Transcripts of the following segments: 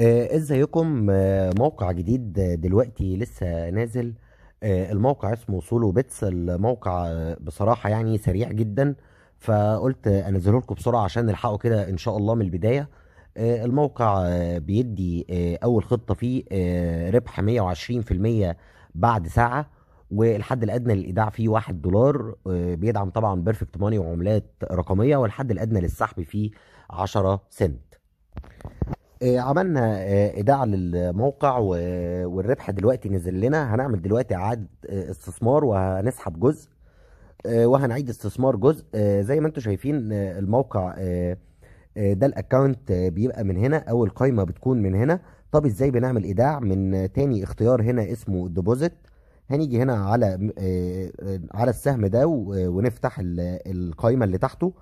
آه، ازيكم آه، موقع جديد دلوقتي لسه نازل آه، الموقع اسمه سولو بيتس الموقع بصراحه يعني سريع جدا فقلت انزله لكم بسرعه عشان نلحقه كده ان شاء الله من البدايه الموقع بيدي اول خطه فيه ربح 120% بعد ساعه والحد الادنى للايداع فيه 1 دولار بيدعم طبعا بيرفكت ماني وعملات رقميه والحد الادنى للسحب فيه 10 سنت آه، عملنا آه، ايداع للموقع والربح دلوقتي نزل لنا هنعمل دلوقتي اعاده آه، استثمار وهنسحب جزء وهنعيد استثمار جزء زي ما انتم شايفين الموقع ده الاكونت بيبقى من هنا او القايمه بتكون من هنا طب ازاي بنعمل ايداع من تاني اختيار هنا اسمه ديبوزيت هنيجي هنا على على السهم ده ونفتح القايمه اللي تحته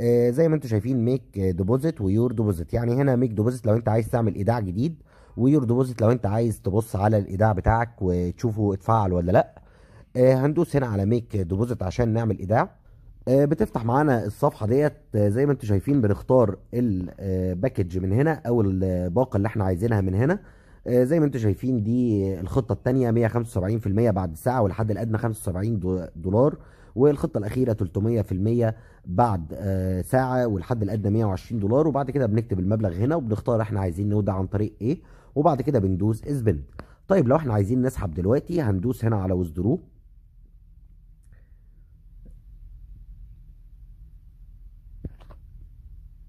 آه، زي ما انتم شايفين ميك ديبوزيت ويور ديبوزيت يعني هنا ميك ديبوزيت لو انت عايز تعمل ايداع جديد ويور ديبوزيت لو انت عايز تبص على الايداع بتاعك وتشوفه اتفعل ولا لا آه، هندوس هنا على ميك ديبوزيت عشان نعمل ايداع آه، بتفتح معانا الصفحه ديت زي ما انتم شايفين بنختار الباكج من هنا او الباقه اللي احنا عايزينها من هنا آه، زي ما انتم شايفين دي الخطه الثانيه 175% بعد ساعه والحد الادنى 75 دولار والخطه الاخيره 300% بعد آه، ساعه والحد الادنى 120 دولار وبعد كده بنكتب المبلغ هنا وبنختار احنا عايزين نودع عن طريق ايه وبعد كده بندوس اسبند طيب لو احنا عايزين نسحب دلوقتي هندوس هنا على وزدرو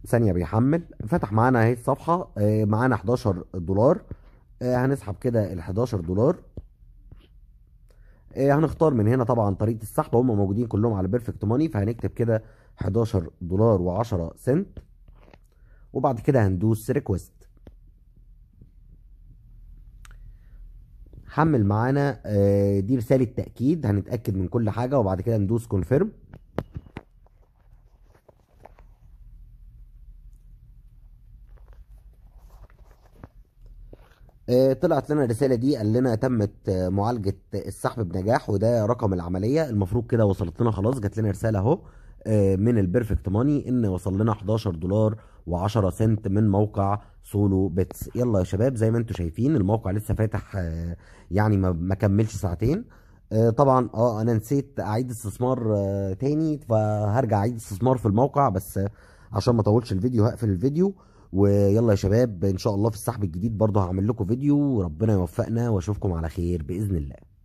ثانيه بيحمل فتح معانا اهي الصفحه آه، معانا 11 دولار آه، هنسحب كده ال 11 دولار آه، هنختار من هنا طبعا طريقه السحب هم موجودين كلهم على بيرفكت ماني فهنكتب كده 11 دولار و10 سنت وبعد كده هندوس ريكوست حمل معانا آه، دي رساله تاكيد هنتاكد من كل حاجه وبعد كده ندوس كونفيرم آه، طلعت لنا الرساله دي قال لنا تمت آه، معالجه السحب بنجاح وده رقم العمليه المفروض كده وصلت لنا خلاص جات لنا رساله اهو آه، من البرفكت ماني ان وصل لنا 11 دولار و10 سنت من موقع سولو بيتس يلا يا شباب زي ما انتم شايفين الموقع لسه فاتح يعني ما كملش ساعتين طبعا اه انا نسيت اعيد استثمار تاني فهرجع اعيد استثمار في الموقع بس عشان ما اطولش الفيديو هقفل الفيديو ويلا يا شباب ان شاء الله في السحب الجديد برضه هعمل لكم فيديو وربنا يوفقنا واشوفكم على خير باذن الله